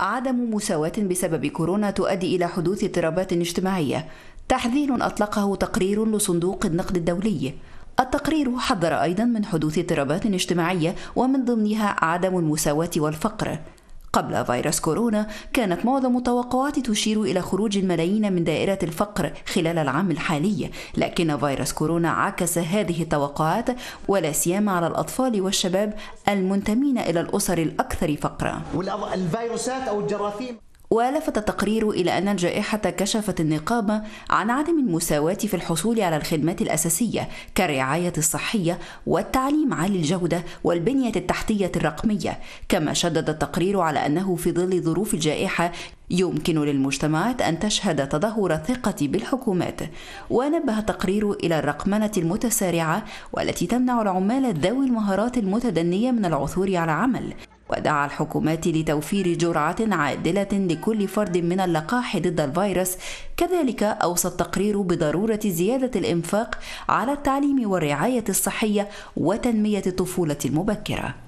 عدم مساواة بسبب كورونا تؤدي إلى حدوث اضطرابات اجتماعية تحذير أطلقه تقرير لصندوق النقد الدولي التقرير حذر أيضا من حدوث اضطرابات اجتماعية ومن ضمنها عدم المساواة والفقر قبل فيروس كورونا كانت معظم التوقعات تشير إلى خروج الملايين من دائرة الفقر خلال العام الحالي لكن فيروس كورونا عكس هذه التوقعات ولا سيما على الأطفال والشباب المنتمين إلى الأسر الأكثر فقرا أو الجراثيم ولفت التقرير إلى أن الجائحة كشفت النقابة عن عدم المساواة في الحصول على الخدمات الأساسية كالرعاية الصحية والتعليم عالي الجودة والبنية التحتية الرقمية، كما شدد التقرير على أنه في ظل ظروف الجائحة يمكن للمجتمعات أن تشهد تدهور الثقة بالحكومات، ونبه التقرير إلى الرقمنة المتسارعة والتي تمنع العمال ذوي المهارات المتدنية من العثور على عمل، ودعا الحكومات لتوفير جرعة عادلة لكل فرد من اللقاح ضد الفيروس كذلك أوصى التقرير بضرورة زيادة الإنفاق على التعليم والرعاية الصحية وتنمية الطفولة المبكرة